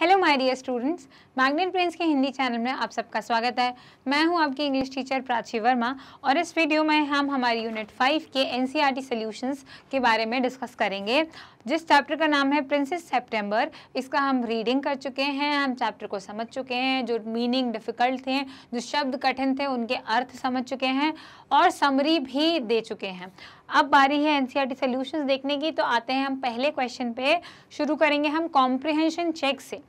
Hello my dear students magnet brains के Hindi channel में आप सबका स्वागत है मैं हूं आपकी इंग्लिश टीचर प्राची वर्मा और इस वीडियो में हम हमारी यूनिट फाइव के एनसीईआरटी सॉल्यूशंस e के बारे में डिस्कस करेंगे जिस चैप्टर का नाम है प्रिंसेस सेप्टेम्बर इसका हम रीडिंग कर चुके हैं हम चैप्टर को समझ चुके हैं जो मीनिंग डिफ़िकल्ट थे जो शब्द कठिन थे उनके अर्थ समझ चुके हैं और समरी भी दे चुके हैं अब बारी है एनसीईआरटी सॉल्यूशंस e देखने की तो आते हैं हम पहले क्वेश्चन पे शुरू करेंगे हम कॉम्प्रिहेंशन चेक से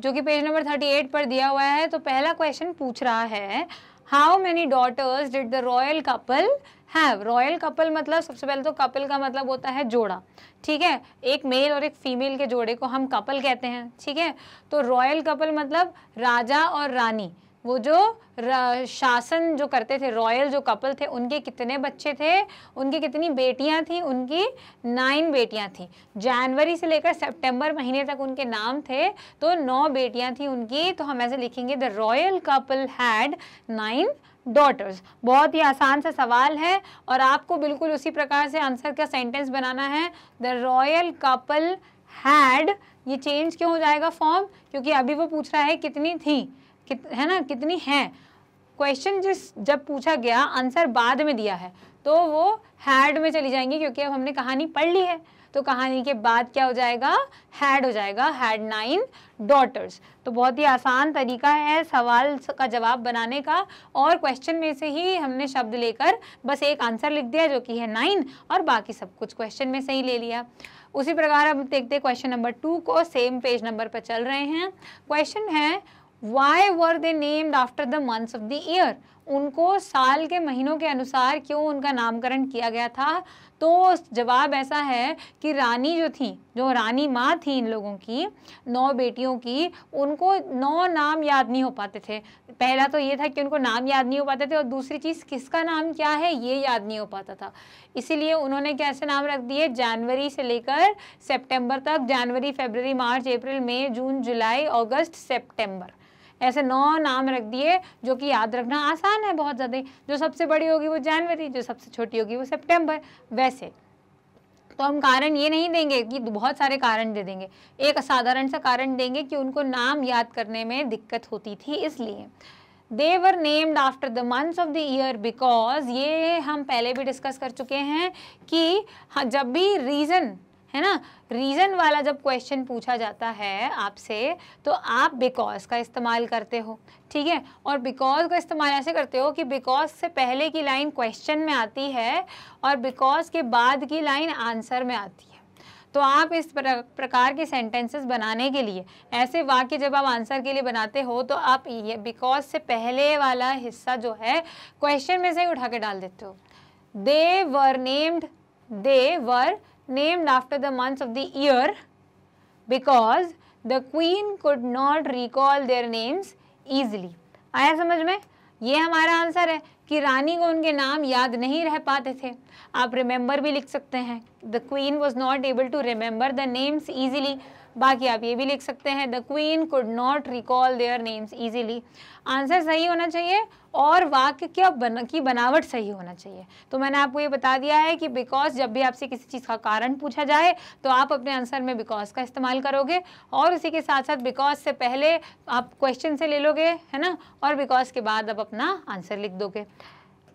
जो कि पेज नंबर 38 पर दिया हुआ है तो पहला क्वेश्चन पूछ रहा है how many daughters did the royal couple have royal couple मतलब सबसे पहले तो कपल का मतलब होता है जोड़ा ठीक है एक मेल और एक फीमेल के जोड़े को हम कपल कहते हैं ठीक है तो रॉयल कपल मतलब राजा और रानी वो जो शासन जो करते थे रॉयल जो कपल थे उनके कितने बच्चे थे उनकी कितनी बेटियां थी उनकी नाइन बेटियां थी जनवरी से लेकर सितंबर महीने तक उनके नाम थे तो नौ बेटियां थी उनकी तो हम ऐसे लिखेंगे the royal couple had nine daughters बहुत ही आसान सा सवाल है और आपको बिल्कुल उसी प्रकार से आंसर का सेंटेंस बनाना है द रॉयल कपल हैड ये चेंज क्यों हो जाएगा फॉर्म क्योंकि अभी वो पूछ रहा है कितनी थी कित, है ना कितनी है क्वेश्चन जिस जब पूछा गया आंसर बाद में दिया है तो वो हैड में चली जाएंगी क्योंकि अब हमने कहानी पढ़ ली है तो कहानी के बाद क्या हो जाएगा हैड हो जाएगा हैड नाइन डॉटर्स तो बहुत ही आसान तरीका है सवाल का जवाब बनाने का और क्वेश्चन में से ही हमने शब्द लेकर बस एक आंसर लिख दिया जो कि है नाइन और बाकी सब कुछ क्वेश्चन में से ही ले लिया उसी प्रकार हम देखते क्वेश्चन नंबर टू को सेम पेज नंबर पर चल रहे हैं क्वेश्चन है why were they named after the months of the year उनको साल के महीनों के अनुसार क्यों उनका नामकरण किया गया था तो जवाब ऐसा है कि रानी जो थी जो रानी माँ थी इन लोगों की नौ बेटियों की उनको नौ नाम याद नहीं हो पाते थे पहला तो ये था कि उनको नाम याद नहीं हो पाते थे और दूसरी चीज़ किसका नाम क्या है ये याद नहीं हो पाता था इसीलिए उन्होंने कैसे नाम रख दिए जनवरी से लेकर सेप्टेम्बर तक जनवरी फरवरी मार्च अप्रैल मई जून जुलाई अगस्त सेप्टेम्बर ऐसे नौ नाम रख दिए जो कि याद रखना आसान है बहुत ज़्यादा जो सबसे बड़ी होगी वो जनवरी जो सबसे छोटी होगी वो सेप्टेम्बर वैसे तो हम कारण ये नहीं देंगे कि बहुत सारे कारण दे देंगे एक साधारण सा कारण देंगे कि उनको नाम याद करने में दिक्कत होती थी इसलिए they were named after the months of the year because ये हम पहले भी डिस्कस कर चुके हैं कि हाँ, जब भी रीज़न है ना रीज़न वाला जब क्वेश्चन पूछा जाता है आपसे तो आप बिकॉज का इस्तेमाल करते हो ठीक है और बिकॉज का इस्तेमाल ऐसे करते हो कि बिकॉज से पहले की लाइन क्वेश्चन में आती है और बिकॉज के बाद की लाइन आंसर में आती है तो आप इस प्रकार के सेंटेंसेस बनाने के लिए ऐसे वाक्य जब आप आंसर के लिए बनाते हो तो आप ये बिकॉज से पहले वाला हिस्सा जो है क्वेश्चन में से ही उठा के डाल देते हो they were named they were named after the months of the year because the queen could not recall their names easily. aaya samajh mein ye hamara answer hai ki rani ko unke naam yaad nahi reh pate the आप remember भी लिख सकते हैं the queen was not able to remember the names easily बाकी आप ये भी लिख सकते हैं the queen could not recall their names easily answer सही होना चाहिए और वाक्य क्या बन की बनावट सही होना चाहिए तो मैंने आपको ये बता दिया है कि बिकॉज जब भी आपसे किसी चीज़ का कारण पूछा जाए तो आप अपने आंसर में बिकॉज का इस्तेमाल करोगे और उसी के साथ साथ बिकॉज से पहले आप क्वेश्चन से ले लोगे है ना और बिकॉज के बाद आप अपना आंसर लिख दोगे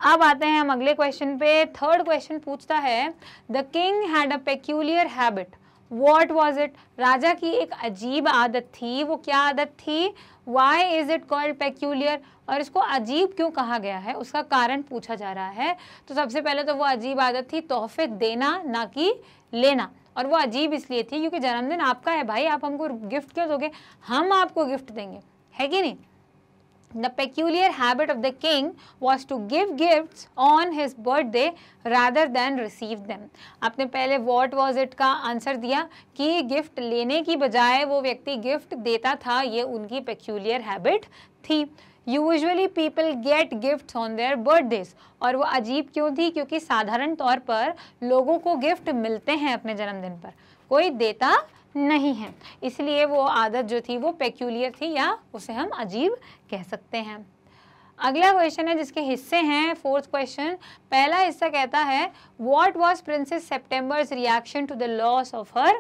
अब आते हैं हम अगले क्वेश्चन पे थर्ड क्वेश्चन पूछता है the king had a peculiar habit what was it राजा की एक अजीब आदत थी वो क्या आदत थी why is it called peculiar और इसको अजीब क्यों कहा गया है उसका कारण पूछा जा रहा है तो सबसे पहले तो वो अजीब आदत थी तोहफे देना ना कि लेना और वो अजीब इसलिए थी क्योंकि जन्मदिन आपका है भाई आप हमको गिफ्ट क्यों दोगे हम आपको गिफ्ट देंगे है कि नहीं the peculiar habit of the king was to give gifts on his birthday rather than receive them. आपने पहले what was it का आंसर दिया कि गिफ्ट लेने की बजाय वो व्यक्ति गिफ्ट देता था ये उनकी peculiar habit थी usually people get gift on their birthdays और वो अजीब क्यों थी क्योंकि साधारण तौर पर लोगों को गिफ्ट मिलते हैं अपने जन्मदिन पर कोई देता नहीं है इसलिए वो आदत जो थी वो पेक्यूलियर थी या उसे हम अजीब कह सकते हैं अगला क्वेश्चन है जिसके हिस्से हैं फोर्थ क्वेश्चन पहला हिस्सा कहता है what was Princess September's reaction to the loss of her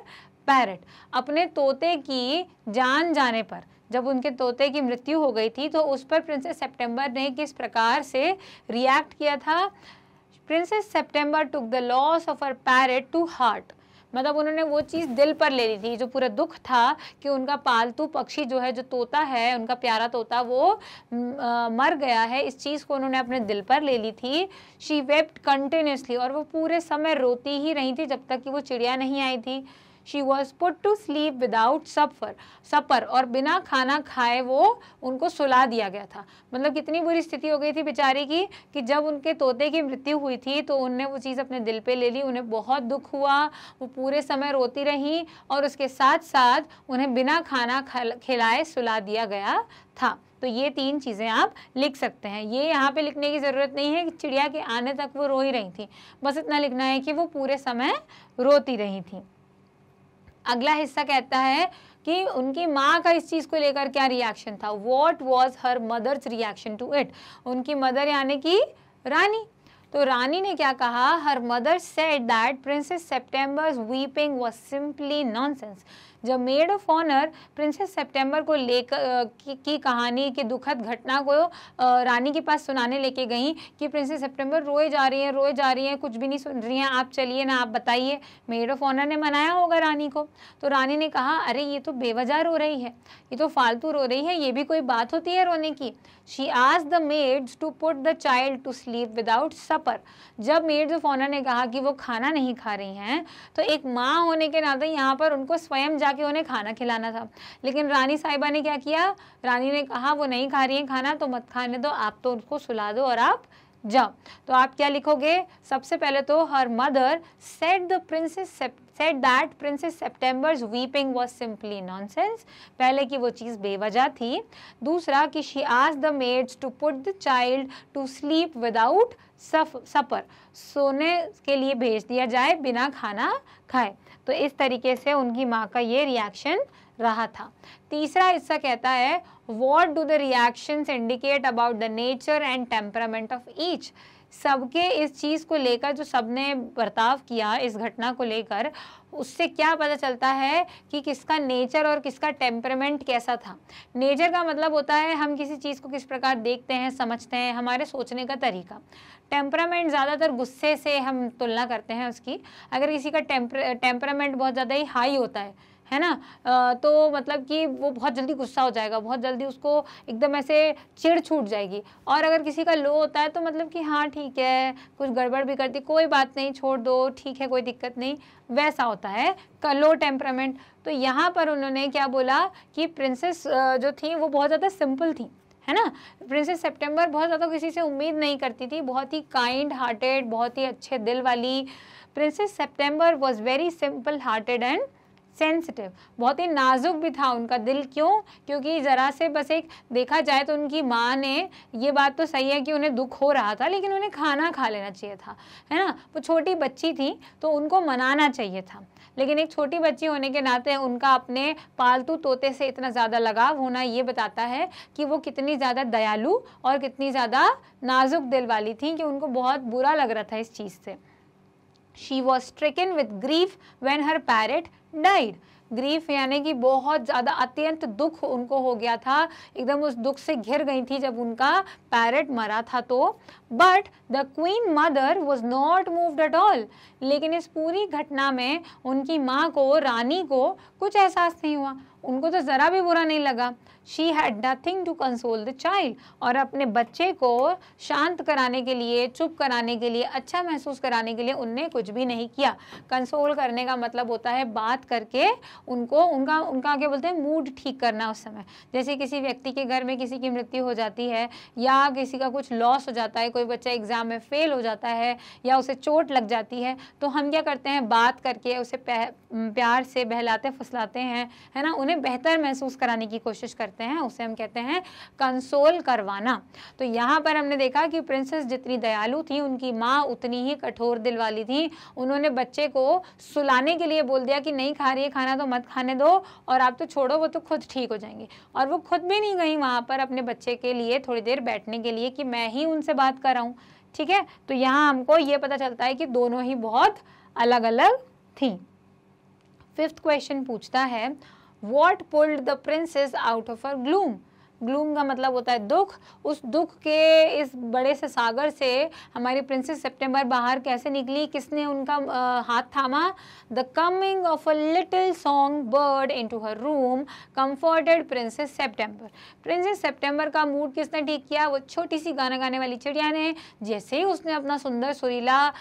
parrot अपने तोते की जान जाने पर जब उनके तोते की मृत्यु हो गई थी तो उस पर प्रिंसेस सेप्टेम्बर ने किस प्रकार से रिएक्ट किया था Princess September took the loss of her parrot to heart मतलब उन्होंने वो चीज़ दिल पर ले ली थी जो पूरा दुख था कि उनका पालतू पक्षी जो है जो तोता है उनका प्यारा तोता वो मर गया है इस चीज़ को उन्होंने अपने दिल पर ले ली थी शी वेप्ट कंटिन्यूसली और वो पूरे समय रोती ही रही थी जब तक कि वो चिड़िया नहीं आई थी she was put to sleep without supper supper और बिना खाना खाए वो उनको सुला दिया गया था मतलब कितनी बुरी स्थिति हो गई थी बेचारी की कि जब उनके तोते की मृत्यु हुई थी तो उनने वो चीज़ अपने दिल पे ले ली उन्हें बहुत दुख हुआ वो पूरे समय रोती रहीं और उसके साथ साथ उन्हें बिना खाना खिलाए सुला दिया गया था तो ये तीन चीज़ें आप लिख सकते हैं ये यहाँ पे लिखने की ज़रूरत नहीं है कि चिड़िया के आने तक वो रो ही रही थी बस इतना लिखना है कि वो पूरे समय रोती रही थी अगला हिस्सा कहता है कि उनकी माँ का इस चीज़ को लेकर क्या रिएक्शन था what was her mother's reaction to it उनकी मदर यानी कि रानी तो रानी ने क्या कहा her mother said that Princess September's weeping was simply sense जब maid of honour Princess September को लेकर की, की कहानी की दुखद घटना को रानी के पास सुनाने लेके गई कि प्रिंसेस सितंबर रोए जा रही हैं रोए जा रही हैं कुछ भी नहीं सुन रही हैं आप चलिए ना आप बताइए मेड ऑफ ऑनर ने मनाया होगा रानी को तो रानी ने कहा अरे ये तो बेवजह रो रही है ये तो फालतू रो रही है ये भी कोई बात होती है रोने की शी आज the maids to put the child to sleep without supper जब मेड्स ऑफ ऑनर ने कहा कि वो खाना नहीं खा रही हैं तो एक माँ होने के नाते यहाँ पर उनको स्वयं जा के उन्हें खाना खिलाना था लेकिन रानी साहिबा ने क्या किया रानी ने कहा वो नहीं खा रही है खाना तो मत खाने दो आप तो उनको सुला दो और आप जाओ तो आप क्या लिखोगे सबसे पहले तो her mother said the princess said that Princess September's weeping was simply nonsense पहले कि वो चीज़ बेवजह थी दूसरा कि शी आज the maids to put the child to sleep without sup supper सोने के लिए भेज दिया जाए बिना खाना खाए तो इस तरीके से उनकी माँ का ये रिएक्शन रहा था तीसरा हिस्सा कहता है what do the reactions indicate about the nature and temperament of each सबके इस चीज़ को लेकर जो सबने बर्ताव किया इस घटना को लेकर उससे क्या पता चलता है कि किसका नेचर और किसका टेम्परामेंट कैसा था नेचर का मतलब होता है हम किसी चीज़ को किस प्रकार देखते हैं समझते हैं हमारे सोचने का तरीका टेम्परामेंट ज़्यादातर गुस्से से हम तुलना करते हैं उसकी अगर किसी का टेम्परामेंट बहुत ज़्यादा ही हाई होता है है ना तो मतलब कि वो बहुत जल्दी गुस्सा हो जाएगा बहुत जल्दी उसको एकदम ऐसे चिड़ छूट जाएगी और अगर किसी का लो होता है तो मतलब कि हाँ ठीक है कुछ गड़बड़ भी करती कोई बात नहीं छोड़ दो ठीक है कोई दिक्कत नहीं वैसा होता है लो टेम्परामेंट तो यहाँ पर उन्होंने क्या बोला कि प्रिंसेस जो थी वो बहुत ज़्यादा सिंपल थी है ना प्रिंसेस सेप्टेम्बर बहुत ज़्यादा किसी से उम्मीद नहीं करती थी बहुत ही काइंड हार्टेड बहुत ही अच्छे दिल वाली Princess September was very simple hearted and sensitive बहुत ही नाजुक भी था उनका दिल क्यों क्योंकि ज़रा से बस एक देखा जाए तो उनकी माँ ने ये बात तो सही है कि उन्हें दुख हो रहा था लेकिन उन्हें खाना खा लेना चाहिए था है ना वो छोटी बच्ची थी तो उनको मनाना चाहिए था लेकिन एक छोटी बच्ची होने के नाते उनका अपने पालतू तोते से इतना ज़्यादा लगाव होना ये बताता है कि वो कितनी ज़्यादा दयालु और कितनी ज़्यादा नाजुक दिल वाली थी कि उनको बहुत बुरा लग रहा था इस चीज़ से she was stricken with grief when her parrot died grief यानी कि बहुत ज़्यादा अत्यंत दुख उनको हो गया था एकदम उस दुख से घिर गई थी जब उनका पैरट मरा था तो but the queen mother was not moved at all लेकिन इस पूरी घटना में उनकी माँ को रानी को कुछ एहसास नहीं हुआ उनको तो ज़रा भी बुरा नहीं लगा she had nothing to console the child और अपने बच्चे को शांत कराने के लिए चुप कराने के लिए अच्छा महसूस कराने के लिए उनने कुछ भी नहीं किया कंसोल करने का मतलब होता है बात करके उनको उनका उनका क्या बोलते हैं मूड ठीक करना उस समय जैसे किसी व्यक्ति के घर में किसी की मृत्यु हो जाती है या किसी का कुछ लॉस हो जाता है कोई बच्चा एग्ज़ाम में फेल हो जाता है या उसे चोट लग जाती है तो हम क्या करते हैं बात करके उसे प्यार से बहलाते फुसलाते हैं है ना उन्हें बेहतर महसूस कराने की कोशिश करते करते हैं उसे हम कहते हैं कंसोल करवाना तो यहाँ पर हमने देखा कि प्रिंसेस जितनी दयालु थी उनकी माँ उतनी ही कठोर दिल वाली थी उन्होंने बच्चे को सुलाने के लिए बोल दिया कि नहीं खा रही है खाना तो मत खाने दो और आप तो छोड़ो वो तो खुद ठीक हो जाएंगे और वो खुद भी नहीं गई वहाँ पर अपने बच्चे के लिए थोड़ी देर बैठने के लिए कि मैं ही उनसे बात कर रहा हूँ ठीक है तो यहाँ हमको ये पता चलता है कि दोनों ही बहुत अलग अलग थी फिफ्थ क्वेश्चन पूछता है what pulled the princess out of her gloom gloom का मतलब होता है दुख उस दुख के इस बड़े से सागर से हमारी प्रिंसेस सितंबर बाहर कैसे निकली किसने उनका आ, हाथ थामा the coming of a little song bird into her room comforted Princess September Princess September का मूड किसने ठीक किया वो छोटी सी गाना गाने वाली चिड़िया ने जैसे ही उसने अपना सुंदर सुरीला आ,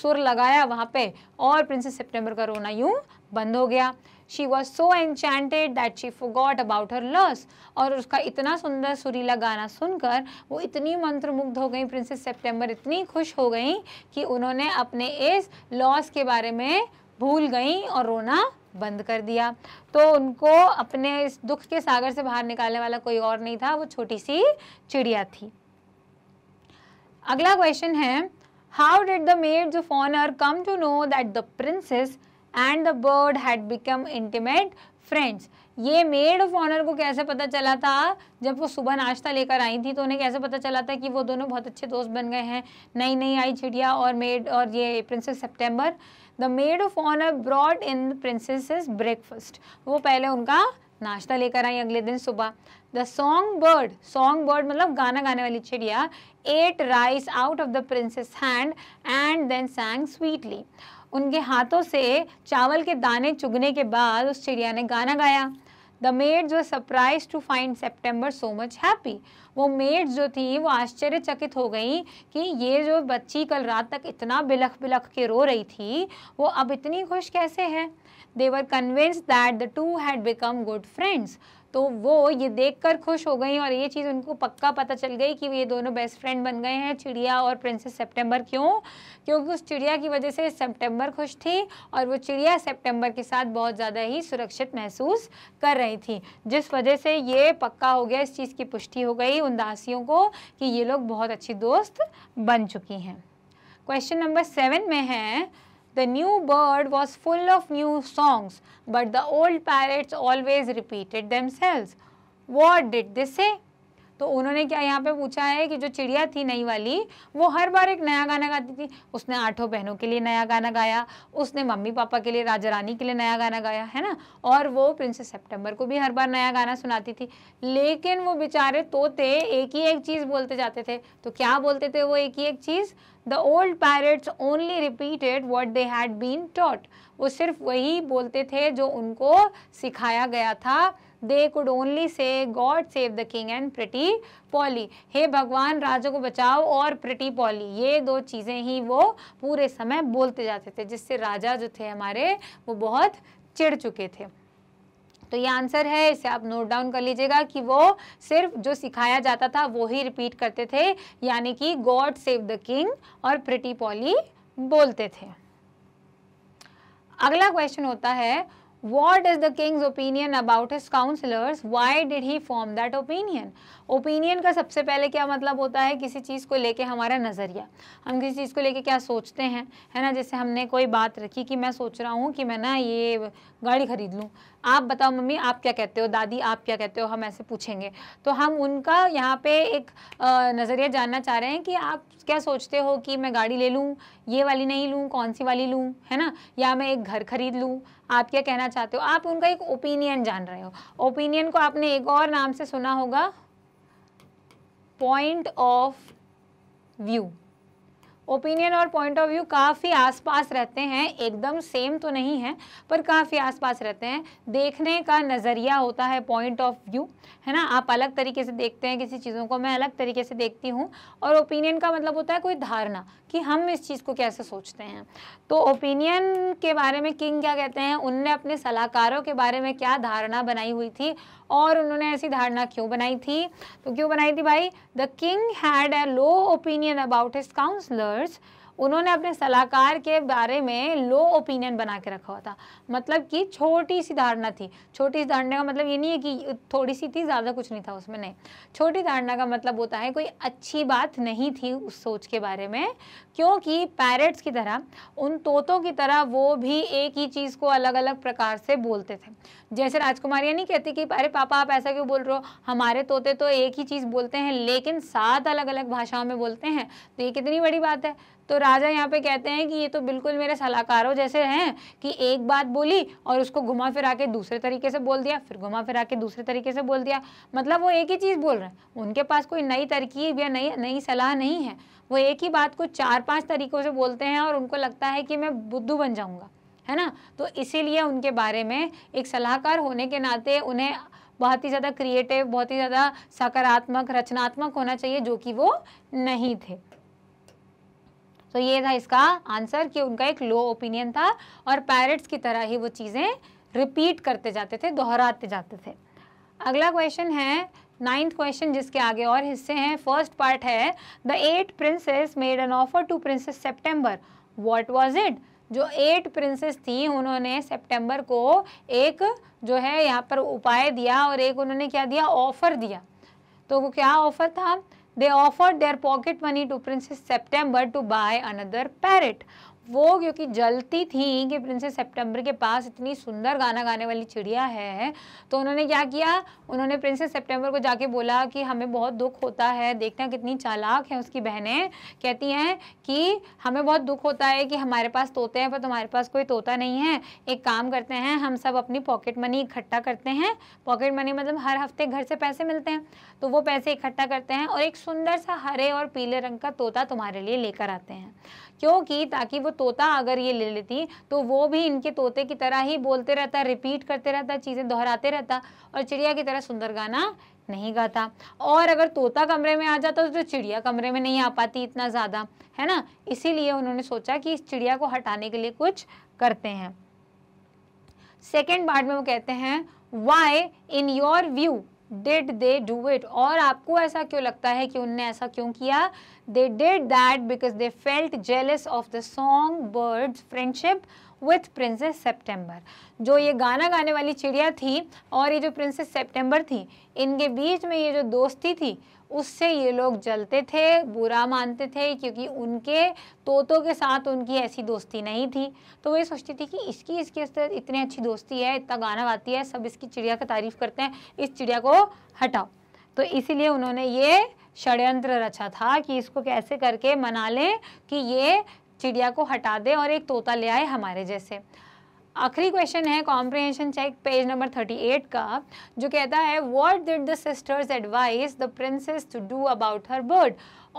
सुर लगाया वहाँ पर और प्रिंसेस सेप्टेम्बर का रोना यूँ बंद हो गया she was so enchanted that she got about her loss और उसका इतना सुंदर सुरीला गाना सुनकर वो इतनी मंत्रमुग्ध हो गई प्रिंसेस सेप्टेम्बर इतनी खुश हो गई कि उन्होंने अपने इस लॉस के बारे में भूल गई और रोना बंद कर दिया तो उनको अपने इस दुख के सागर से बाहर निकालने वाला कोई और नहीं था वो छोटी सी चिड़िया थी अगला क्वेश्चन है how did the maids of honour come to know that the princess and the bird had become intimate friends ये मेड ऑफ ऑनर को कैसे पता चला था जब वो सुबह नाश्ता लेकर आई थी तो उन्हें कैसे पता चला था कि वो दोनों बहुत अच्छे दोस्त बन गए हैं नई नई आई चिड़िया और मेड और ये Princess September the maid of honour brought in the princess breakfast वो पहले उनका नाश्ता लेकर आई अगले दिन सुबह the song bird song bird मतलब गाना गाने वाली चिड़िया ate rice out of the princess hand and then sang sweetly उनके हाथों से चावल के दाने चुगने के बाद उस चिड़िया ने गाना गाया द मेड जो surprise to find September so much happy वो मेड जो थी वो आश्चर्यचकित हो गई कि ये जो बच्ची कल रात तक इतना बिलख बिलख के रो रही थी वो अब इतनी खुश कैसे है they were convince that the two had become good friends तो वो ये देखकर खुश हो गई और ये चीज़ उनको पक्का पता चल गई कि ये दोनों बेस्ट फ्रेंड बन गए हैं चिड़िया और प्रिंसेस सितंबर क्यों क्योंकि उस चिड़िया की वजह से सितंबर खुश थी और वो चिड़िया सितंबर के साथ बहुत ज़्यादा ही सुरक्षित महसूस कर रही थी जिस वजह से ये पक्का हो गया इस चीज़ की पुष्टि हो गई उन दासियों को कि ये लोग बहुत अच्छी दोस्त बन चुकी हैं क्वेश्चन नंबर सेवन में है The new bird was full of new songs, but the old parrots always repeated themselves. What did they say? तो उन्होंने क्या यहाँ पे पूछा है कि जो चिड़िया थी नई वाली वो हर बार एक नया गाना गाती थी उसने आठों बहनों के लिए नया गाना गाया उसने मम्मी पापा के लिए राजा रानी के लिए नया गाना गाया है ना और वो प्रिंसेस सेप्टेम्बर को भी हर बार नया गाना सुनाती थी लेकिन वो बेचारे तोते एक ही एक चीज़ बोलते जाते थे तो क्या बोलते थे वो एक ही एक चीज़ the old parrots only repeated what they had been taught वो सिर्फ वही बोलते थे जो उनको सिखाया गया था they could only say God save the king and pretty Polly हे भगवान राजा को बचाओ और प्रटी पॉली ये दो चीज़ें ही वो पूरे समय बोलते जाते थे जिससे राजा जो थे हमारे वो बहुत चिढ़ चुके थे तो ये आंसर है इसे आप नोट डाउन कर लीजिएगा कि वो सिर्फ जो सिखाया जाता था वो ही रिपीट करते थे यानी कि गॉड सेव द किंग और प्रिटी पॉली बोलते थे अगला क्वेश्चन होता है what is the king's opinion about his counsellors why did he form that opinion opinion का सबसे पहले क्या मतलब होता है किसी चीज़ को लेके हमारा नज़रिया हम किसी चीज़ को लेके क्या सोचते हैं है ना जैसे हमने कोई बात रखी कि मैं सोच रहा हूँ कि मैं ना ये गाड़ी खरीद लूँ आप बताओ मम्मी आप क्या कहते हो दादी आप क्या कहते हो हम ऐसे पूछेंगे तो हम उनका यहाँ पे एक नज़रिया जानना चाह रहे हैं कि आप क्या सोचते हो कि मैं गाड़ी ले लूँ ये वाली नहीं लूँ कौन सी वाली लूँ है ना या मैं एक घर खरीद लूँ आप क्या कहना चाहते हो आप उनका एक ओपिनियन जान रहे हो ओपिनियन को आपने एक और नाम से सुना होगा पॉइंट ऑफ व्यू ओपिनियन और पॉइंट ऑफ व्यू काफ़ी आसपास रहते हैं एकदम सेम तो नहीं है पर काफ़ी आसपास रहते हैं देखने का नज़रिया होता है पॉइंट ऑफ व्यू है ना आप अलग तरीके से देखते हैं किसी चीज़ों को मैं अलग तरीके से देखती हूँ और ओपिनियन का मतलब होता है कोई धारणा कि हम इस चीज़ को कैसे सोचते हैं तो ओपिनियन के बारे में किंग क्या कहते हैं उनने अपने सलाहकारों के बारे में क्या धारणा बनाई हुई थी और उन्होंने ऐसी धारणा क्यों बनाई थी तो क्यों बनाई थी भाई the king had a low opinion about his counsellor years उन्होंने अपने सलाहकार के बारे में लो ओपिनियन बना के रखा हुआ था मतलब कि छोटी सी धारणा थी छोटी सी धारणा का मतलब ये नहीं है कि थोड़ी सी थी ज़्यादा कुछ नहीं था उसमें नहीं छोटी धारणा का मतलब होता है कोई अच्छी बात नहीं थी उस सोच के बारे में क्योंकि पैरट्स की तरह उन तोतों की तरह वो भी एक ही चीज़ को अलग अलग प्रकार से बोलते थे जैसे राजकुमार नहीं कहती कि अरे पापा आप ऐसा क्यों बोल रहे हो हमारे तोते तो एक ही चीज़ बोलते हैं लेकिन सात अलग अलग भाषाओं में बोलते हैं तो ये कितनी बड़ी बात है तो राजा यहाँ पे कहते हैं कि ये तो बिल्कुल मेरे सलाहकारों जैसे हैं कि एक बात बोली और उसको घुमा फिरा के दूसरे तरीके से बोल दिया फिर घुमा फिरा के दूसरे तरीके से बोल दिया मतलब वो एक ही चीज़ बोल रहे हैं उनके पास कोई नई तरकीब या नई नई सलाह नहीं है वो एक ही बात को चार पाँच तरीक़ों से बोलते हैं और उनको लगता है कि मैं बुद्धू बन जाऊँगा है ना तो इसीलिए उनके बारे में एक सलाहकार होने के नाते उन्हें बहुत ही ज़्यादा क्रिएटिव बहुत ही ज़्यादा सकारात्मक रचनात्मक होना चाहिए जो कि वो नहीं थे तो ये था इसका आंसर कि उनका एक लो ओपिनियन था और पैरट्स की तरह ही वो चीज़ें रिपीट करते जाते थे दोहराते जाते थे अगला क्वेश्चन है नाइन्थ क्वेश्चन जिसके आगे और हिस्से हैं फर्स्ट पार्ट है the eight princesses made an offer to princess September what was it जो एट प्रिंसेस थी उन्होंने सेप्टेम्बर को एक जो है यहाँ पर उपाय दिया और एक उन्होंने क्या दिया ऑफ़र दिया तो वो क्या ऑफ़र था They offered their pocket money to Princess September to buy another parrot. वो क्योंकि जलती थी कि प्रिंसेस सितंबर के पास इतनी सुंदर गाना गाने वाली चिड़िया है तो उन्होंने क्या किया उन्होंने प्रिंसेस सितंबर को जाके बोला कि हमें बहुत दुख होता है देखना कितनी चालाक है उसकी बहनें कहती हैं कि हमें बहुत दुख होता है कि हमारे पास तोते हैं पर तुम्हारे पास कोई तोता नहीं है एक काम करते हैं हम सब अपनी पॉकेट मनी इकट्ठा करते हैं पॉकेट मनी मतलब हर हफ्ते घर से पैसे मिलते हैं तो वो पैसे इकट्ठा करते हैं और एक सुंदर सा हरे और पीले रंग का तोता तुम्हारे लिए लेकर आते हैं क्योंकि ताकि वो तोता अगर ये ले लेती तो वो भी इनके तोते की तरह ही बोलते रहता रिपीट करते रहता चीज़ें दोहराते रहता और चिड़िया की तरह सुंदर गाना नहीं गाता और अगर तोता कमरे में आ जाता तो चिड़िया कमरे में नहीं आ पाती इतना ज़्यादा है ना इसीलिए उन्होंने सोचा कि इस चिड़िया को हटाने के लिए कुछ करते हैं सेकेंड पार्ट में वो कहते हैं why in your view did they do it और आपको ऐसा क्यों लगता है कि उनने ऐसा क्यों किया they did that because they felt jealous of the song bird's friendship with princess September जो ये गाना गाने वाली चिड़िया थी और ये जो प्रिंसेस सेप्टेम्बर थी इनके बीच में ये जो दोस्ती थी उससे ये लोग जलते थे बुरा मानते थे क्योंकि उनके तोतों के साथ उनकी ऐसी दोस्ती नहीं थी तो वो ये सोचती थी कि इसकी इसके इतनी अच्छी दोस्ती है इतना गाना गाती है सब इसकी चिड़िया की तारीफ़ करते हैं इस चिड़िया को हटाओ तो इसीलिए उन्होंने ये षड्यंत्र रचा था कि इसको कैसे करके मना लें कि ये चिड़िया को हटा दे और एक तोता ले आए हमारे जैसे आखिरी क्वेश्चन है कॉम्प्रिहेंशन चेक पेज नंबर 38 का जो कहता है what did the sisters advise the princess to do about her bird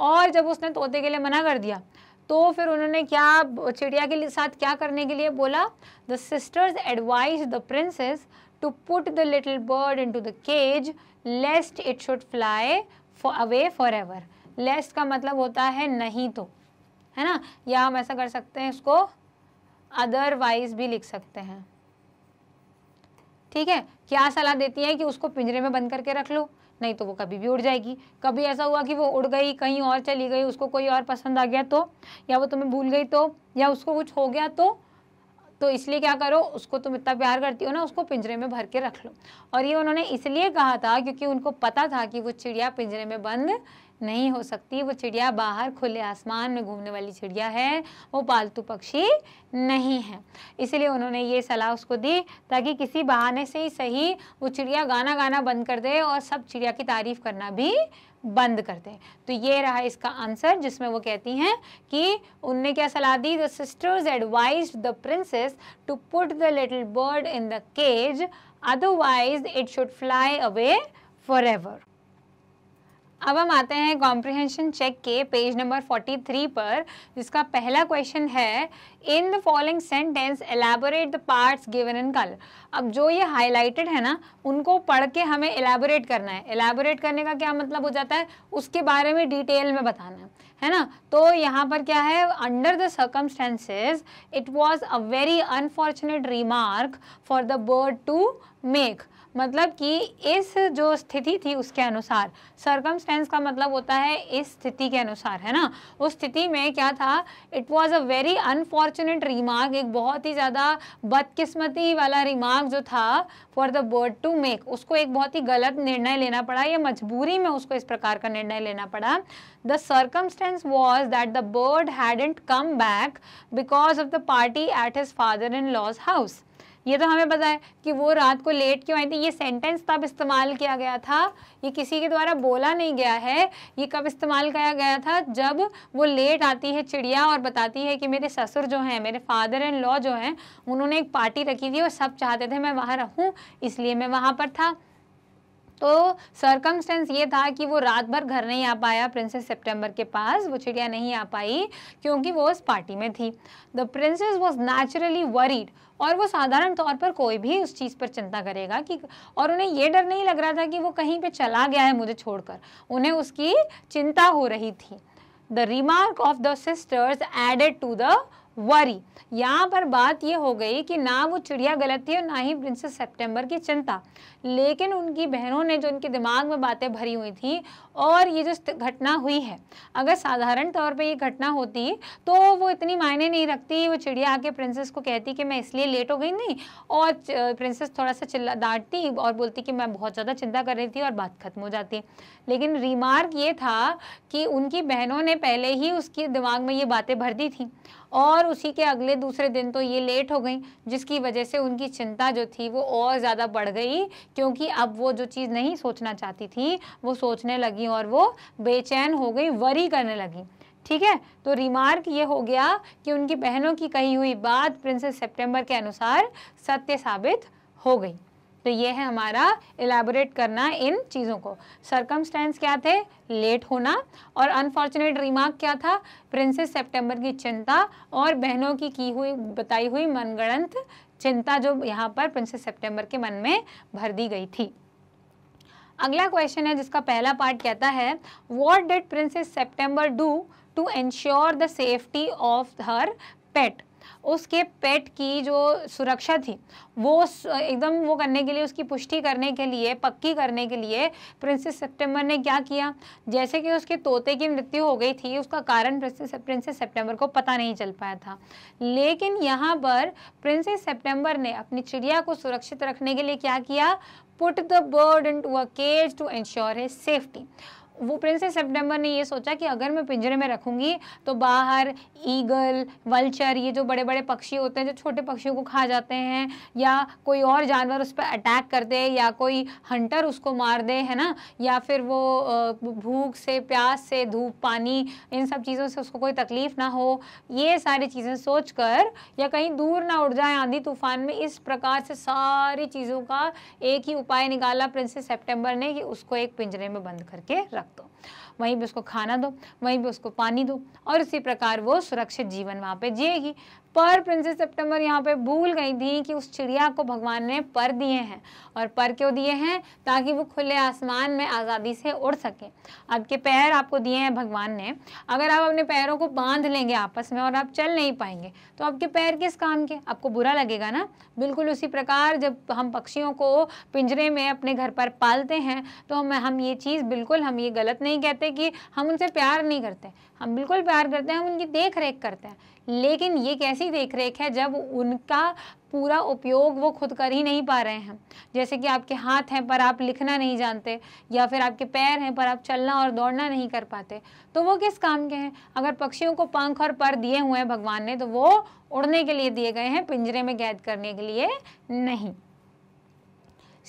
और जब उसने तोते के लिए मना कर दिया तो फिर उन्होंने क्या चिड़िया के साथ क्या करने के लिए बोला the sisters advise the princess to put the little bird into the cage lest it should fly away forever lest का मतलब होता है नहीं तो है ना या हम ऐसा कर सकते हैं इसको अदरवाइज भी लिख सकते हैं ठीक है क्या सलाह देती है कि उसको पिंजरे में बंद करके रख लो नहीं तो वो कभी भी उड़ जाएगी कभी ऐसा हुआ कि वो उड़ गई कहीं और चली गई उसको कोई और पसंद आ गया तो या वो तुम्हें भूल गई तो या उसको कुछ हो गया तो तो इसलिए क्या करो उसको तुम इतना प्यार करती हो ना उसको पिंजरे में भर के रख लो और ये उन्होंने इसलिए कहा था क्योंकि उनको पता था कि वो चिड़िया पिंजरे में बंद नहीं हो सकती वो चिड़िया बाहर खुले आसमान में घूमने वाली चिड़िया है वो पालतू पक्षी नहीं है इसीलिए उन्होंने ये सलाह उसको दी ताकि किसी बहाने से ही सही वो चिड़िया गाना गाना बंद कर दे और सब चिड़िया की तारीफ करना भी बंद कर दे तो ये रहा इसका आंसर जिसमें वो कहती हैं कि उनने क्या सलाह दी the sisters advise the princess to put the little bird in the cage otherwise it should fly away forever अब हम आते हैं कॉम्प्रिहेंशन चेक के पेज नंबर 43 पर जिसका पहला क्वेश्चन है in the following sentence elaborate the parts given in कल अब जो ये हाईलाइटेड है ना उनको पढ़ के हमें एलैबोरेट करना है एलैबोरेट करने का क्या मतलब हो जाता है उसके बारे में डिटेल में बताना है है ना तो यहाँ पर क्या है under the circumstances it was a very unfortunate remark for the bird to make मतलब कि इस जो स्थिति थी उसके अनुसार सर्कमस्टेंस का मतलब होता है इस स्थिति के अनुसार है ना उस स्थिति में क्या था it was a very unfortunate remark एक बहुत ही ज़्यादा बदकिस्मती वाला रिमार्क जो था for the bird to make उसको एक बहुत ही गलत निर्णय लेना पड़ा या मजबूरी में उसको इस प्रकार का निर्णय लेना पड़ा the circumstance was that the bird hadn't come back because of the party at his father in law's house ये तो हमें पता है कि वो रात को लेट क्यों आई थी ये सेंटेंस तब इस्तेमाल किया गया था ये किसी के द्वारा बोला नहीं गया है ये कब इस्तेमाल किया गया था जब वो लेट आती है चिड़िया और बताती है कि मेरे ससुर जो हैं मेरे फादर एंड लॉ जो हैं उन्होंने एक पार्टी रखी थी और सब चाहते थे मैं वहाँ रहूँ इसलिए मैं वहाँ पर था तो सरकमस्टेंस ये था कि वो रात भर घर नहीं आ पाया प्रिंसेस सेप्टेम्बर के पास वो चिड़िया नहीं आ पाई क्योंकि वो उस पार्टी में थी the princess was naturally worried और वो साधारण तौर पर कोई भी उस चीज़ पर चिंता करेगा कि और उन्हें ये डर नहीं लग रहा था कि वो कहीं पे चला गया है मुझे छोड़कर उन्हें उसकी चिंता हो रही थी the remark of the sisters added to the worry यहाँ पर बात ये हो गई कि ना वो चिड़िया गलत थी और ना ही प्रिंसेस सितंबर की चिंता लेकिन उनकी बहनों ने जो उनके दिमाग में बातें भरी हुई थी और ये जो घटना हुई है अगर साधारण तौर पे ये घटना होती तो वो इतनी मायने नहीं रखती वो चिड़िया आके प्रिंसेस को कहती कि मैं इसलिए लेट हो गई नहीं और प्रिंसेस थोड़ा सा चिल्ला डांटती और बोलती कि मैं बहुत ज़्यादा चिंता कर रही थी और बात खत्म हो जाती लेकिन रिमार्क ये था कि उनकी बहनों ने पहले ही उसके दिमाग में ये बातें भर दी थी और उसी के अगले दूसरे दिन तो ये लेट हो गई जिसकी वजह से उनकी चिंता जो थी वो और ज़्यादा बढ़ गई क्योंकि अब वो जो चीज़ नहीं सोचना चाहती थी वो सोचने लगी लगी और वो बेचैन हो गई वरी करने लगी ठीक है तो रिमार्क ये हो गया कि उनकी बहनों की कही हुई बात प्रिंसेस सितंबर के अनुसार सत्य साबित हो गई तो ये है हमारा एलैबोरेट करना इन चीज़ों को सरकमस्टेंस क्या थे लेट होना और अनफॉर्चुनेट रिमार्क क्या था प्रिंसेस सितंबर की चिंता और बहनों की की हुई बताई हुई मनगणंत चिंता जो यहाँ पर प्रिंसेस सितंबर के मन में भर दी गई थी अगला क्वेश्चन है जिसका पहला पार्ट कहता है what did princess September do to ensure the safety of her pet उसके पेट की जो सुरक्षा थी वो एकदम वो करने के लिए उसकी पुष्टि करने के लिए पक्की करने के लिए प्रिंसेस सितंबर ने क्या किया जैसे कि उसके तोते की मृत्यु हो गई थी उसका कारण प्रिंसेस प्रिंसेस सितंबर को पता नहीं चल पाया था लेकिन यहाँ पर प्रिंसेस सितंबर ने अपनी चिड़िया को सुरक्षित रखने के लिए क्या किया put the bird into a cage to ensure his safety. वो प्रिंसेस सेप्टेम्बर ने ये सोचा कि अगर मैं पिंजरे में रखूंगी तो बाहर ईगल वल्चर ये जो बड़े बड़े पक्षी होते हैं जो छोटे पक्षियों को खा जाते हैं या कोई और जानवर उस पर अटैक कर दे या कोई हंटर उसको मार दे है ना या फिर वो भूख से प्यास से धूप पानी इन सब चीज़ों से उसको कोई तकलीफ़ ना हो ये सारी चीज़ें सोच कर या कहीं दूर ना उड़ जाए आंधी तूफान में इस प्रकार से सारी चीज़ों का एक ही उपाय निकाला प्रिंसेस सेप्टेम्बर ने कि उसको एक पिंजरे में बंद करके रख रख दो वहीं भी उसको खाना दो वहीं भी उसको पानी दो और इसी प्रकार वो सुरक्षित जीवन वहाँ पे जिएगी पर प्रिंसेस सितंबर यहाँ पे भूल गई थी कि उस चिड़िया को भगवान ने पर दिए हैं और पर क्यों दिए हैं ताकि वो खुले आसमान में आज़ादी से उड़ सके आपके पैर आपको दिए हैं भगवान ने अगर आप अपने पैरों को बांध लेंगे आपस में और आप चल नहीं पाएंगे तो आपके पैर किस काम के आपको बुरा लगेगा ना बिल्कुल उसी प्रकार जब हम पक्षियों को पिंजरे में अपने घर पर पालते हैं तो हम हम ये चीज़ बिल्कुल हम ये गलत नहीं कहते कि हम उनसे प्यार नहीं करते हम बिल्कुल प्यार करते हैं हम उनकी देख रेख करते हैं लेकिन ये कैसी देख रेख है जब उनका पूरा उपयोग वो खुद कर ही नहीं पा रहे हैं जैसे कि आपके हाथ हैं पर आप लिखना नहीं जानते या फिर आपके पैर हैं पर आप चलना और दौड़ना नहीं कर पाते तो वो किस काम के हैं अगर पक्षियों को पंख और पर दिए हुए हैं भगवान ने तो वो उड़ने के लिए दिए गए हैं पिंजरे में कैद करने के लिए नहीं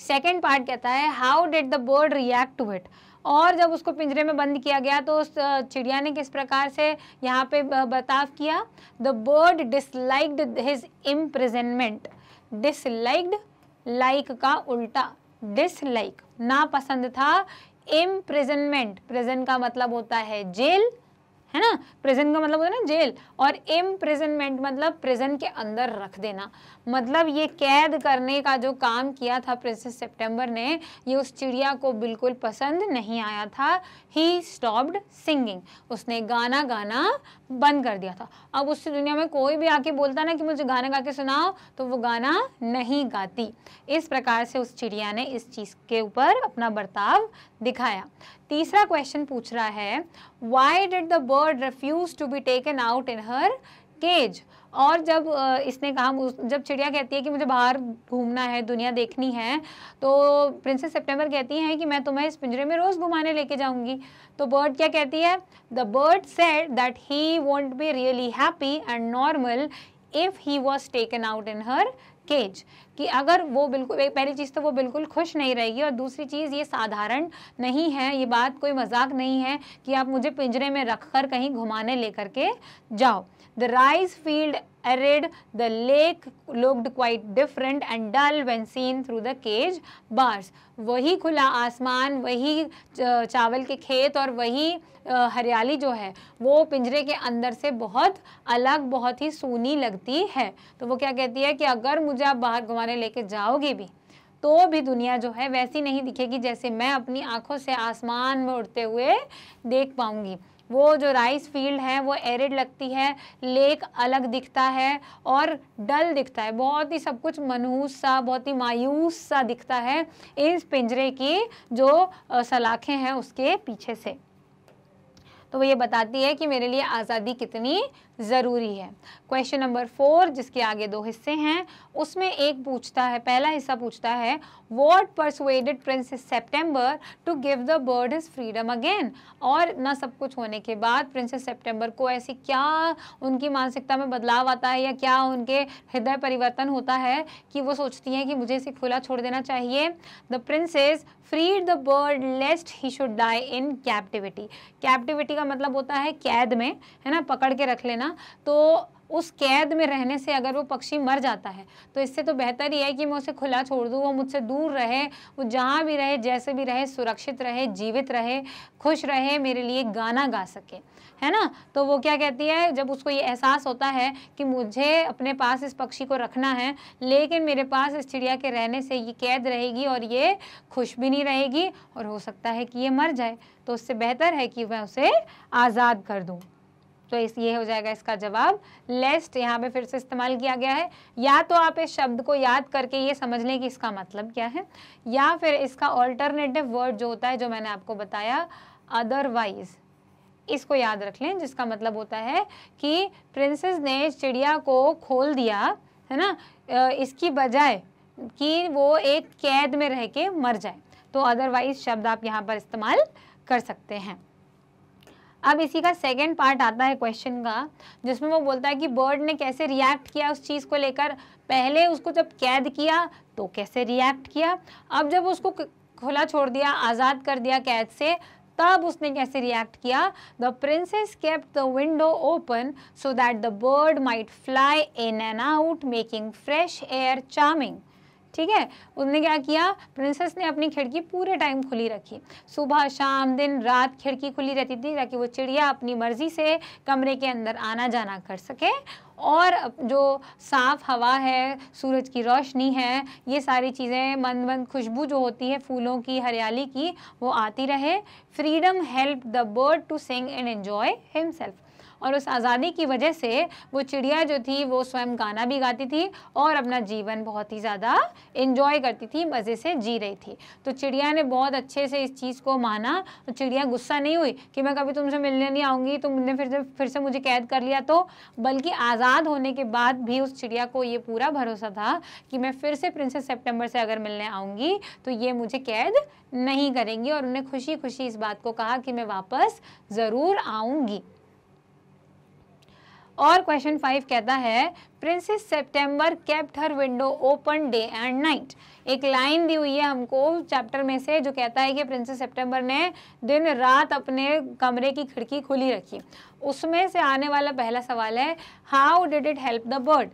सेकेंड पार्ट कहता है how did the bird react to it और जब उसको पिंजरे में बंद किया गया तो उस चिड़िया ने किस प्रकार से यहाँ पे बर्ताव किया the bird disliked his imprisonment disliked like का उल्टा डिसलाइक नापसंद था इम्प्रिजनमेंट प्रिजन का मतलब होता है जेल है ना प्रिजन का मतलब होता है ना जेल और इम्प्रिजनमेंट मतलब प्रिजन के अंदर रख देना मतलब ये कैद करने का जो काम किया था प्रिंसेस सितंबर ने ये उस चिड़िया को बिल्कुल पसंद नहीं आया था ही स्टॉप्ड सिंगिंग उसने गाना गाना बंद कर दिया था अब उस दुनिया में कोई भी आके बोलता ना कि मुझे गाना गा के सुनाओ तो वो गाना नहीं गाती इस प्रकार से उस चिड़िया ने इस चीज़ के ऊपर अपना बर्ताव दिखाया तीसरा क्वेश्चन पूछ रहा है why did the bird refuse to be taken out in her cage और जब इसने कहा जब चिड़िया कहती है कि मुझे बाहर घूमना है दुनिया देखनी है तो प्रिंसेस सितंबर कहती है कि मैं तुम्हें इस पिंजरे में रोज़ घुमाने लेके जाऊंगी तो बर्ड क्या कहती है the bird said that he won't be really happy and normal if he was taken out in her cage कि अगर वो बिल्कुल पहली चीज़ तो वो बिल्कुल खुश नहीं रहेगी और दूसरी चीज़ ये साधारण नहीं है ये बात कोई मजाक नहीं है कि आप मुझे पिंजरे में रख कर कहीं घुमाने लेकर के जाओ The rice field arid, the lake looked quite different and dull when seen through the cage bars. वही खुला आसमान वही चावल के खेत और वही हरियाली जो है वो पिंजरे के अंदर से बहुत अलग बहुत ही सूनी लगती है तो वो क्या कहती है कि अगर मुझे आप बाहर घुमाने लेके जाओगे भी तो भी दुनिया जो है वैसी नहीं दिखेगी जैसे मैं अपनी आंखों से आसमान में उड़ते हुए देख पाऊंगी वो जो राइस फील्ड है वो एरिड लगती है लेक अलग दिखता है और डल दिखता है बहुत ही सब कुछ मनहूस सा बहुत ही मायूस सा दिखता है इस पिंजरे की जो सलाखें हैं उसके पीछे से तो वो ये बताती है कि मेरे लिए आज़ादी कितनी ज़रूरी है क्वेश्चन नंबर फोर जिसके आगे दो हिस्से हैं उसमें एक पूछता है पहला हिस्सा पूछता है what persuaded princess September to give the bird his freedom again और ना सब कुछ होने के बाद प्रिंसेस सेप्टेम्बर को ऐसी क्या उनकी मानसिकता में बदलाव आता है या क्या उनके हृदय परिवर्तन होता है कि वो सोचती हैं कि मुझे इसे खुला छोड़ देना चाहिए the princess freed the bird lest he should die in captivity captivity का मतलब होता है कैद में है ना पकड़ के रख लेना ना तो उस कैद में रहने से अगर वो पक्षी मर जाता है तो इससे तो बेहतर ही है कि मैं उसे खुला छोड़ दूँ वो मुझसे दूर रहे वो जहाँ भी रहे जैसे भी रहे सुरक्षित रहे जीवित रहे खुश रहे मेरे लिए गाना गा सके है ना तो वो क्या कहती है जब उसको ये एहसास होता है कि मुझे अपने पास इस पक्षी को रखना है लेकिन मेरे पास इस चिड़िया के रहने से ये कैद रहेगी और ये खुश भी नहीं रहेगी और हो सकता है कि ये मर जाए तो उससे बेहतर है कि मैं उसे आज़ाद कर दूँ तो इस ये हो जाएगा इसका जवाब लेस्ट यहाँ पे फिर से इस्तेमाल किया गया है या तो आप इस शब्द को याद करके ये समझ लें कि इसका मतलब क्या है या फिर इसका ऑल्टरनेटिव वर्ड जो होता है जो मैंने आपको बताया अदरवाइज इसको याद रख लें जिसका मतलब होता है कि प्रिंसेस ने चिड़िया को खोल दिया है ना इसकी बजाय कि वो एक कैद में रह के मर जाए तो अदरवाइज शब्द आप यहाँ पर इस्तेमाल कर सकते हैं अब इसी का सेकेंड पार्ट आता है क्वेश्चन का जिसमें वो बोलता है कि बर्ड ने कैसे रिएक्ट किया उस चीज़ को लेकर पहले उसको जब कैद किया तो कैसे रिएक्ट किया अब जब उसको खुला छोड़ दिया आज़ाद कर दिया कैद से तब उसने कैसे रिएक्ट किया the princess kept the window open so that the bird might fly in and out making fresh air charming ठीक है उसने क्या किया प्रिंसेस ने अपनी खिड़की पूरे टाइम खुली रखी सुबह शाम दिन रात खिड़की खुली रहती थी ताकि वो चिड़िया अपनी मर्जी से कमरे के अंदर आना जाना कर सके और जो साफ़ हवा है सूरज की रोशनी है ये सारी चीज़ें मंद मंद खुशबू जो होती है फूलों की हरियाली की वो आती रहे freedom help the bird to sing and enjoy himself और उस आज़ादी की वजह से वो चिड़िया जो थी वो स्वयं गाना भी गाती थी और अपना जीवन बहुत ही ज़्यादा इन्जॉय करती थी मज़े से जी रही थी तो चिड़िया ने बहुत अच्छे से इस चीज़ को माना तो चिड़िया गुस्सा नहीं हुई कि मैं कभी तुमसे मिलने नहीं आऊँगी तुमने फिर से फिर से मुझे कैद कर लिया तो बल्कि आज़ाद होने के बाद भी उस चिड़िया को ये पूरा भरोसा था कि मैं फिर से प्रिंसेस सेप्टेम्बर से अगर मिलने आऊँगी तो ये मुझे कैद नहीं करेंगी और उन्हें खुशी खुशी इस बात को कहा कि मैं वापस ज़रूर आऊँगी और क्वेश्चन फाइव कहता है princess September kept her window open day and night एक लाइन दी हुई है हमको चैप्टर में से जो कहता है कि प्रिंसेस सेप्टेम्बर ने दिन रात अपने कमरे की खिड़की खुली रखी उसमें से आने वाला पहला सवाल है how did it help the bird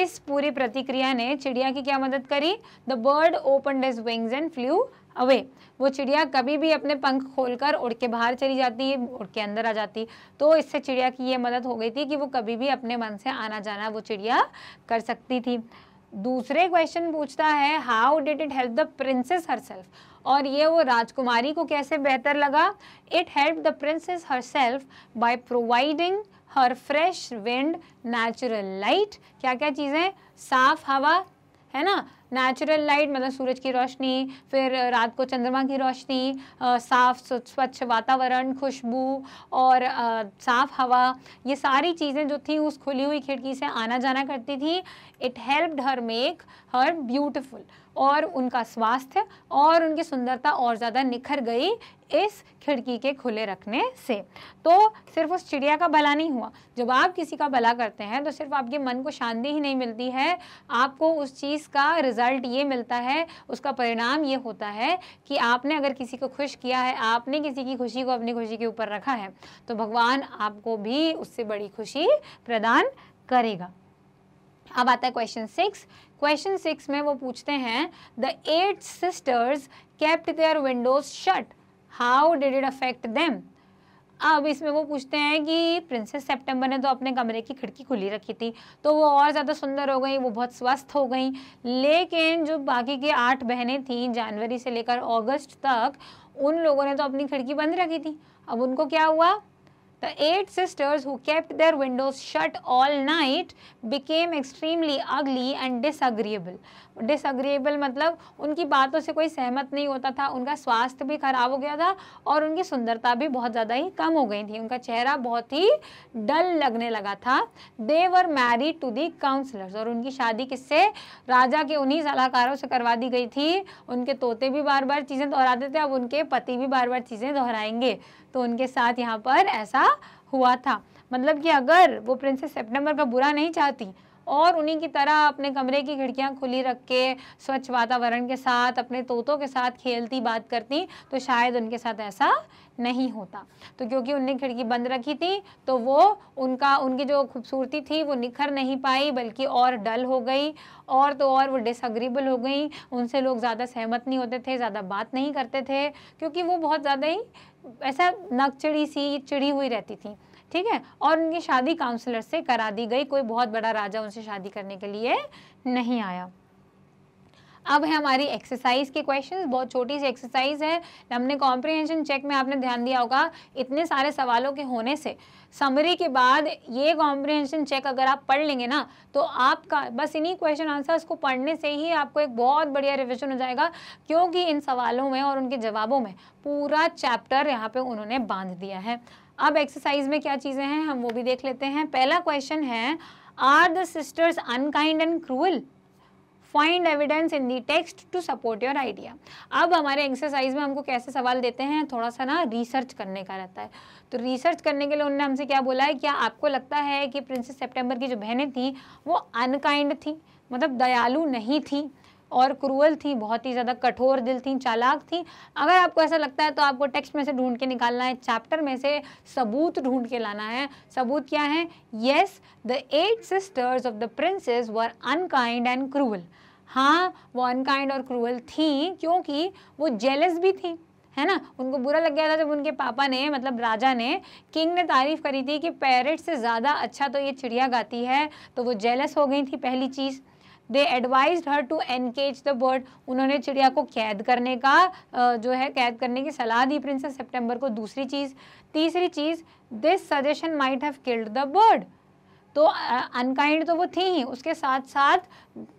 इस पूरी प्रतिक्रिया ने चिड़िया की क्या मदद करी the bird open its wings and flew away वो चिड़िया कभी भी अपने पंख खोलकर उड़ के बाहर चली जाती है उड़ के अंदर आ जाती तो इससे चिड़िया की ये मदद हो गई थी कि वो कभी भी अपने मन से आना जाना वो चिड़िया कर सकती थी दूसरे क्वेश्चन पूछता है how did it help the princess herself और ये वो राजकुमारी को कैसे बेहतर लगा it help the princess herself by providing her fresh wind natural light क्या क्या चीज़ें साफ हवा है ना नेचुरल लाइट मतलब सूरज की रोशनी फिर रात को चंद्रमा की रोशनी साफ स्वच्छ वातावरण खुशबू और साफ हवा ये सारी चीज़ें जो थी उस खुली हुई खिड़की से आना जाना करती थी it helped her make her beautiful और उनका स्वास्थ्य और उनकी सुंदरता और ज़्यादा निखर गई इस खिड़की के खुले रखने से तो सिर्फ उस चिड़िया का भला नहीं हुआ जब आप किसी का भला करते हैं तो सिर्फ आपके मन को शांति ही नहीं मिलती है आपको उस चीज़ का रिज़ल्ट ये मिलता है उसका परिणाम ये होता है कि आपने अगर किसी को खुश किया है आपने किसी की खुशी को अपनी खुशी के ऊपर रखा है तो भगवान आपको भी उससे बड़ी खुशी प्रदान करेगा अब आता है क्वेश्चन सिक्स क्वेश्चन सिक्स में वो पूछते हैं the eight sisters kept their windows shut how did it affect them अब इसमें वो पूछते हैं कि प्रिंसेस सेप्टेम्बर ने तो अपने कमरे की खिड़की खुली रखी थी तो वो और ज़्यादा सुंदर हो गई वो बहुत स्वस्थ हो गई लेकिन जो बाकी के आठ बहनें थीं जनवरी से लेकर अगस्त तक उन लोगों ने तो अपनी खिड़की बंद रखी थी अब उनको क्या हुआ The eight sisters who kept their windows shut all night became extremely ugly and disagreeable. Disagreeable मतलब उनकी बातों से कोई सहमत नहीं होता था उनका स्वास्थ्य भी खराब हो गया था और उनकी सुंदरता भी बहुत ज़्यादा ही कम हो गई थी उनका चेहरा बहुत ही डल लगने लगा था they were married to the counsellors और उनकी शादी किससे राजा के उन्हीं सलाहकारों से करवा दी गई थी उनके तोते भी बार बार चीज़ें दोहराते थे अब उनके पति भी बार बार चीज़ें दोहराएंगे तो उनके साथ यहाँ पर ऐसा हुआ था मतलब कि अगर वो प्रिंसेस सेप्टेम्बर का बुरा नहीं चाहती और उन्हीं की तरह अपने कमरे की खिड़कियां खुली रख के स्वच्छ वातावरण के साथ अपने तोतों के साथ खेलती बात करती तो शायद उनके साथ ऐसा नहीं होता तो क्योंकि उनने खिड़की बंद रखी थी तो वो उनका उनकी जो खूबसूरती थी वो निखर नहीं पाई बल्कि और डल हो गई और तो और वो डिसअग्रीबल हो गई उनसे लोग ज़्यादा सहमत नहीं होते थे ज़्यादा बात नहीं करते थे क्योंकि वो बहुत ज़्यादा ही ऐसा नकचड़ी सी चिड़ी हुई रहती थी ठीक है और उनकी शादी काउंसलर से करा दी गई कोई बहुत बड़ा राजा उनसे शादी करने के लिए नहीं आया अब है हमारी एक्सरसाइज के क्वेश्चंस बहुत छोटी सी एक्सरसाइज है हमने कॉम्प्रिहेंशन चेक में आपने ध्यान दिया होगा इतने सारे सवालों के होने से समरी के बाद ये कॉम्प्रिहेंशन चेक अगर आप पढ़ लेंगे ना तो आपका बस इन्हीं क्वेश्चन आंसर्स को पढ़ने से ही आपको एक बहुत बढ़िया रिविजन हो जाएगा क्योंकि इन सवालों में और उनके जवाबों में पूरा चैप्टर यहाँ पे उन्होंने बांध दिया है अब एक्सरसाइज में क्या चीज़ें हैं हम वो भी देख लेते हैं पहला क्वेश्चन है are the sisters unkind and cruel find evidence in the text to support your idea अब हमारे एक्सरसाइज में हमको कैसे सवाल देते हैं थोड़ा सा ना रिसर्च करने का रहता है तो रिसर्च करने के लिए उन्होंने हमसे क्या बोला है क्या आपको लगता है कि प्रिंसेस सेप्टेम्बर की जो बहनें थी वो अनकाइंड थी मतलब दयालु नहीं थी और क्रूअल थी बहुत ही ज़्यादा कठोर दिल थी चालाक थी अगर आपको ऐसा लगता है तो आपको टेक्स्ट में से ढूंढ के निकालना है चैप्टर में से सबूत ढूंढ के लाना है सबूत क्या है yes the eight sisters of the princess were unkind and cruel हाँ वो अनकाइंड और क्रूअल थी क्योंकि वो जेलस भी थी है ना उनको बुरा लग गया था जब उनके पापा ने मतलब राजा ने किंग ने तारीफ़ करी थी कि पैरट से ज़्यादा अच्छा तो ये चिड़िया गाती है तो वो जेलस हो गई थी पहली चीज़ they advise her to encage the bird उन्होंने चिड़िया को कैद करने का जो है कैद करने की सलाह दी प्रिंसेस सेप्टेम्बर को दूसरी चीज़ तीसरी चीज़ this suggestion might have killed the bird तो अनकाइंड तो वो थी ही उसके साथ साथ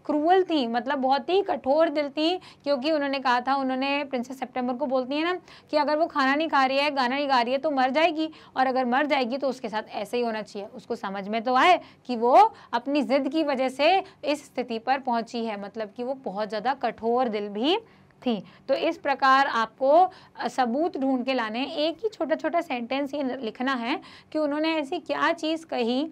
क्रूअल थी मतलब बहुत ही कठोर दिल थी क्योंकि उन्होंने कहा था उन्होंने प्रिंसेस सितंबर को बोलती है ना कि अगर वो खाना नहीं खा रही है गाना नहीं गा रही है तो मर जाएगी और अगर मर जाएगी तो उसके साथ ऐसे ही होना चाहिए उसको समझ में तो आए कि वो अपनी ज़िद की वजह से इस स्थिति पर पहुँची है मतलब कि वो बहुत ज़्यादा कठोर दिल भी थी तो इस प्रकार आपको सबूत ढूंढ के लाने एक ही छोटा छोटा सेंटेंस ये लिखना है कि उन्होंने ऐसी क्या चीज़ कही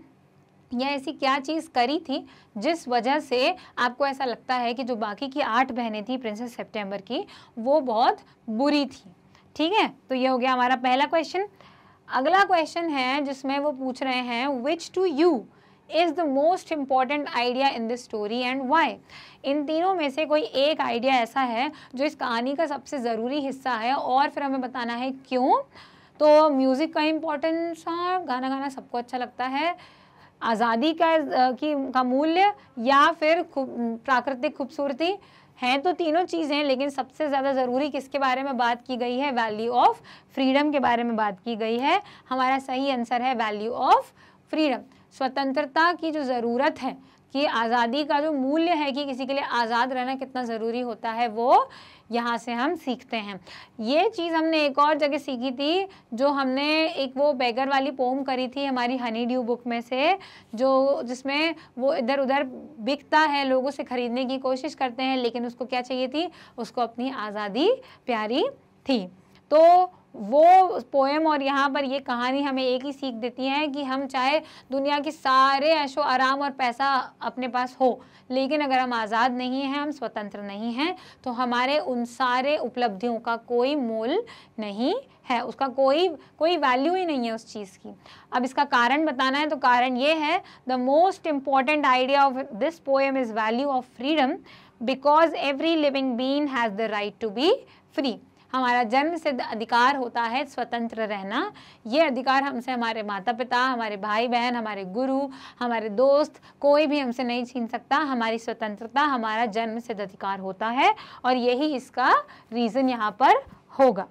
या ऐसी क्या चीज़ करी थी जिस वजह से आपको ऐसा लगता है कि जो बाकी की आठ बहनें थी प्रिंसेस सेप्टेम्बर की वो बहुत बुरी थी ठीक है तो ये हो गया हमारा पहला क्वेश्चन अगला क्वेश्चन है जिसमें वो पूछ रहे हैं which to you is the most important idea in this story and why इन तीनों में से कोई एक आइडिया ऐसा है जो इस कहानी का सबसे ज़रूरी हिस्सा है और फिर हमें बताना है क्यों तो म्यूज़िक का इम्पोर्टेंस और हाँ, गाना गाना सबको अच्छा लगता है आज़ादी का की का मूल्य या फिर प्राकृतिक खूबसूरती हैं तो तीनों चीज़ें हैं लेकिन सबसे ज़्यादा ज़रूरी किसके बारे में बात की गई है वैल्यू ऑफ फ्रीडम के बारे में बात की गई है हमारा सही आंसर है वैल्यू ऑफ फ्रीडम स्वतंत्रता की जो ज़रूरत है कि आज़ादी का जो मूल्य है कि किसी के लिए आज़ाद रहना कितना ज़रूरी होता है वो यहाँ से हम सीखते हैं ये चीज़ हमने एक और जगह सीखी थी जो हमने एक वो बेगर वाली पोम करी थी हमारी हनी ड्यू बुक में से जो जिसमें वो इधर उधर बिकता है लोगों से ख़रीदने की कोशिश करते हैं लेकिन उसको क्या चाहिए थी उसको अपनी आज़ादी प्यारी थी तो वो पोएम और यहाँ पर ये कहानी हमें एक ही सीख देती है कि हम चाहे दुनिया के सारे ऐशो आराम और पैसा अपने पास हो लेकिन अगर हम आज़ाद नहीं हैं हम स्वतंत्र नहीं हैं तो हमारे उन सारे उपलब्धियों का कोई मोल नहीं है उसका कोई कोई वैल्यू ही नहीं है उस चीज़ की अब इसका कारण बताना है तो कारण ये है the most important idea of this poem is value of freedom because every living being has the right to be free हमारा जन्म सिद्ध अधिकार होता है स्वतंत्र रहना ये अधिकार हमसे हमारे माता पिता हमारे भाई बहन हमारे गुरु हमारे दोस्त कोई भी हमसे नहीं छीन सकता हमारी स्वतंत्रता हमारा जन्म सिद्ध अधिकार होता है और यही इसका रीज़न यहाँ पर होगा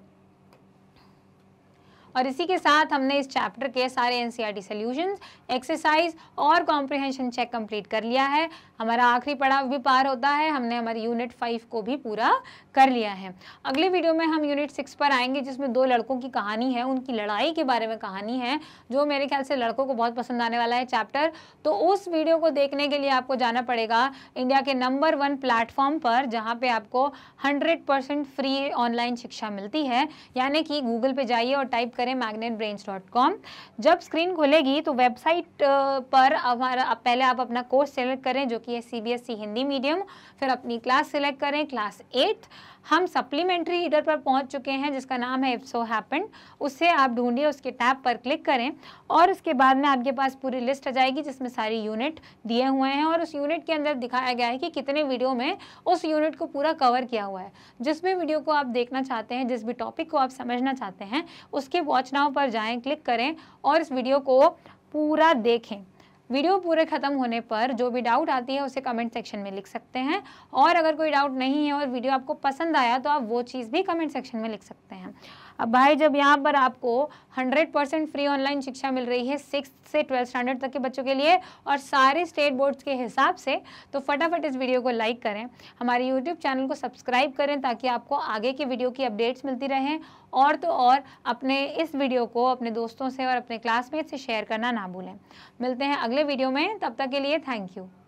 और इसी के साथ हमने इस चैप्टर के सारे N C R T solutions exercise और कॉम्प्रिहेंशन चेक कंप्लीट कर लिया है हमारा आखिरी पड़ाव भी पार होता है हमने हमारी यूनिट फाइव को भी पूरा कर लिया है अगले वीडियो में हम यूनिट सिक्स पर आएंगे जिसमें दो लड़कों की कहानी है उनकी लड़ाई के बारे में कहानी है जो मेरे ख्याल से लड़कों को बहुत पसंद आने वाला है चैप्टर तो उस वीडियो को देखने के लिए आपको जाना पड़ेगा इंडिया के नंबर वन प्लेटफॉर्म पर जहाँ पर आपको हंड्रेड फ्री ऑनलाइन शिक्षा मिलती है यानी कि गूगल पर जाइए और टाइप करें मैगनेट जब स्क्रीन खुलेगी तो वेबसाइट पर हमारा पहले आप अपना कोर्स सेलेक्ट करें जो कि है सी हिंदी मीडियम फिर अपनी क्लास सेलेक्ट करें क्लास एट हम सप्लीमेंट्री रीडर पर पहुंच चुके हैं जिसका नाम है इफ सो हैपन उससे आप ढूंढिए उसके टैब पर क्लिक करें और उसके बाद में आपके पास पूरी लिस्ट आ जाएगी जिसमें सारी यूनिट दिए हुए हैं और उस यूनिट के अंदर दिखाया गया है कि कितने वीडियो में उस यूनिट को पूरा कवर किया हुआ है जिस भी वीडियो को आप देखना चाहते हैं जिस भी टॉपिक को आप समझना चाहते हैं उसके वॉच पर जाएँ क्लिक करें और इस वीडियो को पूरा देखें वीडियो पूरे ख़त्म होने पर जो भी डाउट आती है उसे कमेंट सेक्शन में लिख सकते हैं और अगर कोई डाउट नहीं है और वीडियो आपको पसंद आया तो आप वो चीज़ भी कमेंट सेक्शन में लिख सकते हैं अब भाई जब यहाँ पर आपको 100 परसेंट फ्री ऑनलाइन शिक्षा मिल रही है सिक्स से ट्वेल्थ स्टैंडर्ड तक के बच्चों के लिए और सारे स्टेट बोर्ड्स के हिसाब से तो फटाफट इस वीडियो को लाइक करें हमारे यूट्यूब चैनल को सब्सक्राइब करें ताकि आपको आगे की वीडियो की अपडेट्स मिलती रहें और तो और अपने इस वीडियो को अपने दोस्तों से और अपने क्लासमेट से शेयर करना ना भूलें मिलते हैं अगले वीडियो में तब तक के लिए थैंक यू